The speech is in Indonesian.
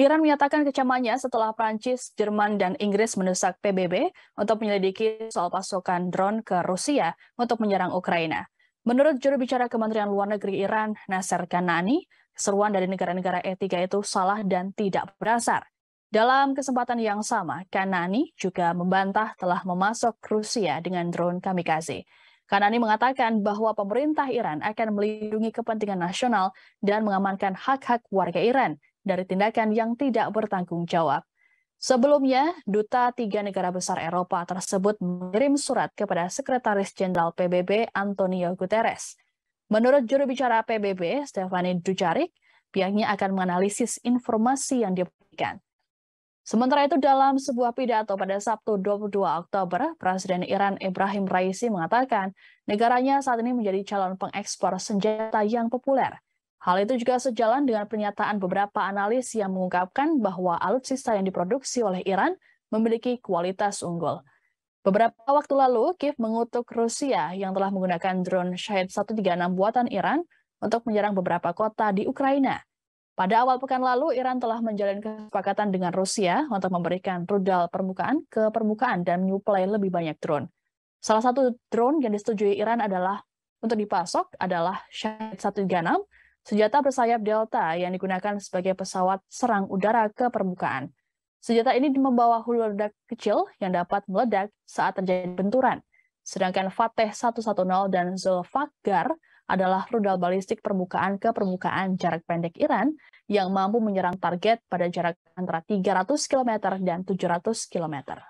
Iran menyatakan kecamannya setelah Prancis, Jerman, dan Inggris mendesak PBB untuk menyelidiki soal pasokan drone ke Rusia untuk menyerang Ukraina. Menurut juru bicara Kementerian Luar Negeri Iran, Nasser Kanani, seruan dari negara-negara E3 itu salah dan tidak berdasar. Dalam kesempatan yang sama, Kanani juga membantah telah memasok Rusia dengan drone kamikaze. Kanani mengatakan bahwa pemerintah Iran akan melindungi kepentingan nasional dan mengamankan hak-hak warga Iran dari tindakan yang tidak bertanggung jawab. Sebelumnya, duta tiga negara besar Eropa tersebut mengirim surat kepada Sekretaris Jenderal PBB Antonio Guterres. Menurut juru bicara PBB, Stefani Dujarik, pihaknya akan menganalisis informasi yang diberikan. Sementara itu, dalam sebuah pidato pada Sabtu 22 Oktober, Presiden Iran Ibrahim Raisi mengatakan negaranya saat ini menjadi calon pengekspor senjata yang populer – Hal itu juga sejalan dengan pernyataan beberapa analis yang mengungkapkan bahwa alutsista yang diproduksi oleh Iran memiliki kualitas unggul. Beberapa waktu lalu, Kiev mengutuk Rusia yang telah menggunakan drone Shahid 136 buatan Iran untuk menyerang beberapa kota di Ukraina. Pada awal pekan lalu, Iran telah menjalin kesepakatan dengan Rusia untuk memberikan rudal permukaan ke permukaan dan menyuplai lebih banyak drone. Salah satu drone yang disetujui Iran adalah untuk dipasok adalah Shahid 136 senjata bersayap Delta yang digunakan sebagai pesawat serang udara ke permukaan. Senjata ini membawa hulu ledak kecil yang dapat meledak saat terjadi benturan. Sedangkan Fateh 110 dan Zulfagar adalah rudal balistik permukaan ke permukaan jarak pendek Iran yang mampu menyerang target pada jarak antara 300 km dan 700 km.